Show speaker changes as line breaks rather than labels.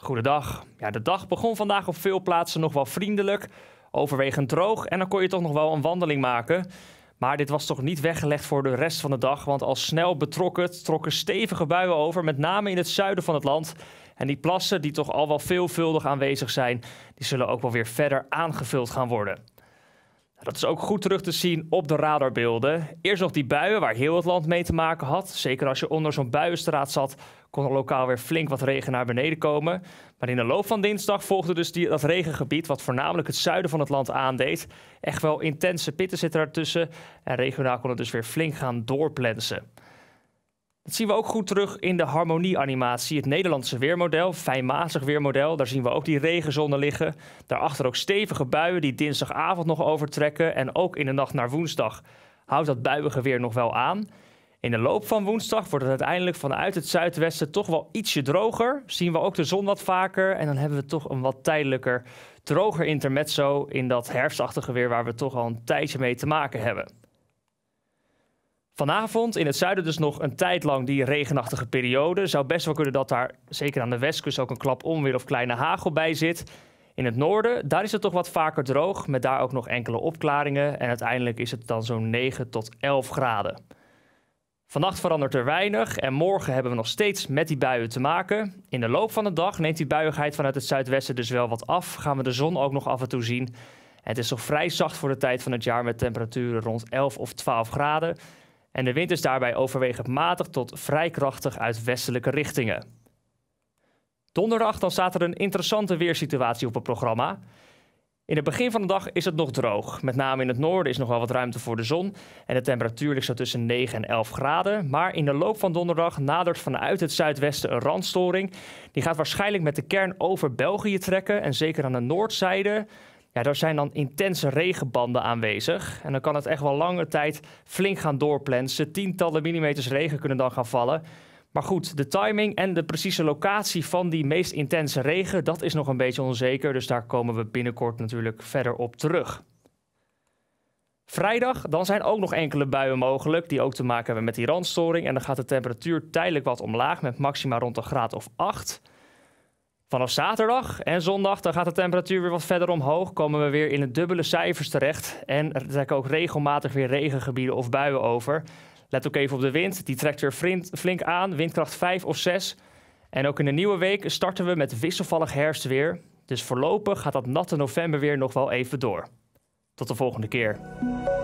Goedendag. Ja, de dag begon vandaag op veel plaatsen nog wel vriendelijk, overwegend droog en dan kon je toch nog wel een wandeling maken. Maar dit was toch niet weggelegd voor de rest van de dag, want al snel betrokken trokken stevige buien over, met name in het zuiden van het land. En die plassen, die toch al wel veelvuldig aanwezig zijn, die zullen ook wel weer verder aangevuld gaan worden. Dat is ook goed terug te zien op de radarbeelden. Eerst nog die buien waar heel het land mee te maken had. Zeker als je onder zo'n buienstraat zat, kon er lokaal weer flink wat regen naar beneden komen. Maar in de loop van dinsdag volgde dus die, dat regengebied, wat voornamelijk het zuiden van het land aandeed. Echt wel intense pitten zitten ertussen. En regionaal kon het dus weer flink gaan doorplensen. Dat zien we ook goed terug in de harmonieanimatie. Het Nederlandse weermodel, fijnmazig weermodel. Daar zien we ook die regenzonnen liggen. Daarachter ook stevige buien die dinsdagavond nog overtrekken. En ook in de nacht naar woensdag houdt dat buiige weer nog wel aan. In de loop van woensdag wordt het uiteindelijk vanuit het zuidwesten toch wel ietsje droger. Zien we ook de zon wat vaker. En dan hebben we toch een wat tijdelijker, droger intermezzo in dat herfstachtige weer waar we toch al een tijdje mee te maken hebben. Vanavond in het zuiden dus nog een tijd lang die regenachtige periode. Zou best wel kunnen dat daar zeker aan de westkust ook een klap onweer of kleine hagel bij zit. In het noorden, daar is het toch wat vaker droog, met daar ook nog enkele opklaringen. En uiteindelijk is het dan zo'n 9 tot 11 graden. Vannacht verandert er weinig en morgen hebben we nog steeds met die buien te maken. In de loop van de dag neemt die buiigheid vanuit het zuidwesten dus wel wat af. Gaan we de zon ook nog af en toe zien. Het is toch vrij zacht voor de tijd van het jaar met temperaturen rond 11 of 12 graden en de wind is daarbij overwegend matig tot vrij krachtig uit westelijke richtingen. Donderdag dan staat er een interessante weersituatie op het programma. In het begin van de dag is het nog droog. Met name in het noorden is nog wel wat ruimte voor de zon. En de temperatuur ligt zo tussen 9 en 11 graden. Maar in de loop van donderdag nadert vanuit het zuidwesten een randstoring. Die gaat waarschijnlijk met de kern over België trekken. En zeker aan de noordzijde ja, daar zijn dan intense regenbanden aanwezig. En dan kan het echt wel lange tijd flink gaan doorplensen. Tientallen millimeters regen kunnen dan gaan vallen. Maar goed, de timing en de precieze locatie van die meest intense regen, dat is nog een beetje onzeker. Dus daar komen we binnenkort natuurlijk verder op terug. Vrijdag, dan zijn ook nog enkele buien mogelijk die ook te maken hebben met die randstoring. En dan gaat de temperatuur tijdelijk wat omlaag met maxima rond een graad of 8. Vanaf zaterdag en zondag dan gaat de temperatuur weer wat verder omhoog. Komen we weer in de dubbele cijfers terecht. En er trekken ook regelmatig weer regengebieden of buien over. Let ook even op de wind. Die trekt weer flink aan. Windkracht 5 of 6. En ook in de nieuwe week starten we met wisselvallig herfstweer. Dus voorlopig gaat dat natte weer nog wel even door. Tot de volgende keer.